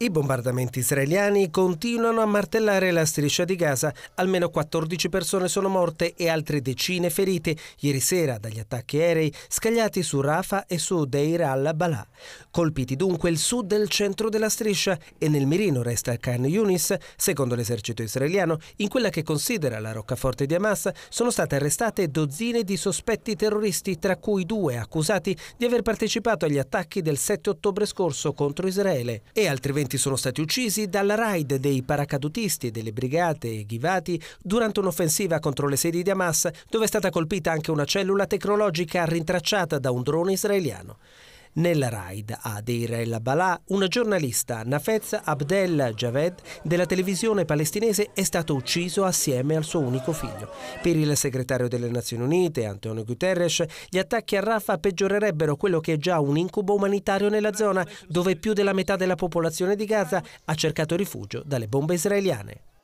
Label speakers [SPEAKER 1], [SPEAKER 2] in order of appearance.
[SPEAKER 1] I bombardamenti israeliani continuano a martellare la striscia di Gaza. Almeno 14 persone sono morte e altre decine ferite ieri sera dagli attacchi aerei scagliati su Rafah e su Deir al-Balà. Colpiti dunque il sud e il centro della striscia e nel mirino resta Khan Yunis. Secondo l'esercito israeliano, in quella che considera la roccaforte di Hamas sono state arrestate dozzine di sospetti terroristi, tra cui due accusati di aver partecipato agli attacchi del 7 ottobre scorso contro Israele e altri 20 studenti sono stati uccisi dal raid dei paracadutisti delle brigate Ghivati durante un'offensiva contro le sedi di Hamas, dove è stata colpita anche una cellula tecnologica rintracciata da un drone israeliano. Nella raid a Deir el Balà, una giornalista, Nafez Abdel Javed, della televisione palestinese è stato ucciso assieme al suo unico figlio. Per il segretario delle Nazioni Unite, Antonio Guterres, gli attacchi a Rafah peggiorerebbero quello che è già un incubo umanitario nella zona, dove più della metà della popolazione di Gaza ha cercato rifugio dalle bombe israeliane.